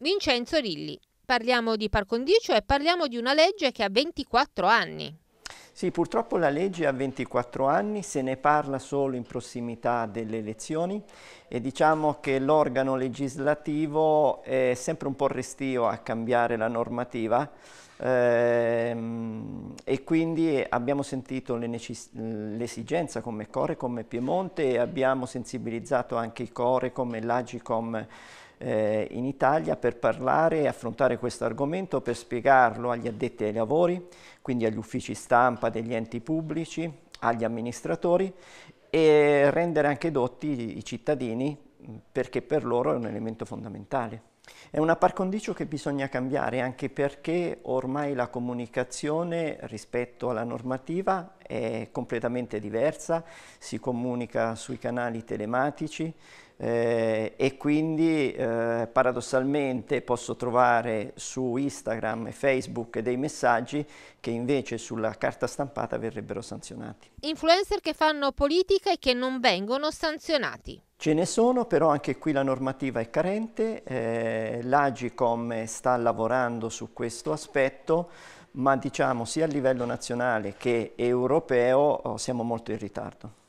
Vincenzo Rilli. Parliamo di par condicio e parliamo di una legge che ha 24 anni. Sì, purtroppo la legge ha 24 anni, se ne parla solo in prossimità delle elezioni e diciamo che l'organo legislativo è sempre un po' restio a cambiare la normativa ehm, e quindi abbiamo sentito l'esigenza come Core, come Piemonte e abbiamo sensibilizzato anche i Core come l'Agicom eh, in Italia per parlare e affrontare questo argomento, per spiegarlo agli addetti ai lavori, quindi agli uffici stampa degli enti pubblici, agli amministratori e rendere anche dotti i cittadini perché per loro è un elemento fondamentale. È una par condicio che bisogna cambiare anche perché ormai la comunicazione rispetto alla normativa è completamente diversa, si comunica sui canali telematici eh, e quindi eh, paradossalmente posso trovare su Instagram e Facebook dei messaggi che invece sulla carta stampata verrebbero sanzionati. Influencer che fanno politica e che non vengono sanzionati. Ce ne sono, però anche qui la normativa è carente, eh, l'Agicom sta lavorando su questo aspetto, ma diciamo sia a livello nazionale che europeo oh, siamo molto in ritardo.